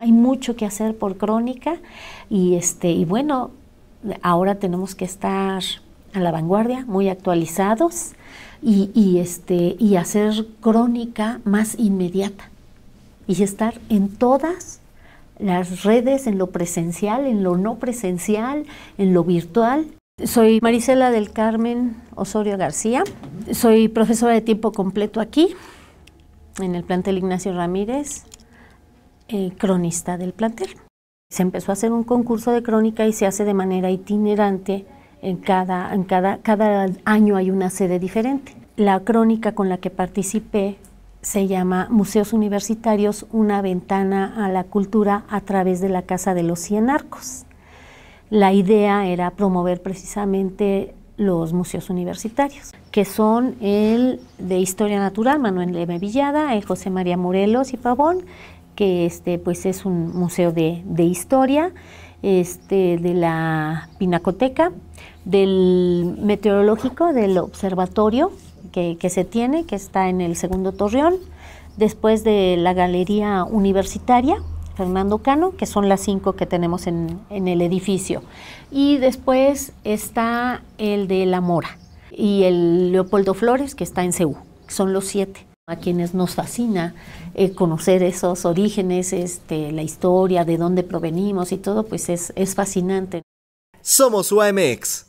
Hay mucho que hacer por crónica y, este, y bueno, ahora tenemos que estar a la vanguardia, muy actualizados y, este, y hacer crónica más inmediata y estar en todas las redes, en lo presencial, en lo no presencial, en lo virtual. Soy Marisela del Carmen Osorio García, soy profesora de tiempo completo aquí, en el plantel Ignacio Ramírez, eh, cronista del plantel. Se empezó a hacer un concurso de crónica y se hace de manera itinerante. En cada, en cada, cada año hay una sede diferente. La crónica con la que participé se llama Museos Universitarios, una ventana a la cultura a través de la Casa de los Cien Arcos. La idea era promover precisamente los museos universitarios, que son el de Historia Natural, Manuel M. Villada, el José María Morelos y Pavón, que este, pues es un museo de, historia, este, de la Pinacoteca, del Meteorológico, del Observatorio que, se tiene, que está en el segundo torreón, después de la Galería Universitaria, Fernando Cano, que son las cinco que tenemos en, en, el edificio. Y después está el de La Mora y el Leopoldo Flores, que está en Ceú. Son los siete a quienes nos fascina eh, conocer esos orígenes, este, la historia, de dónde provenimos y todo, pues es, es fascinante. Somos UAMX.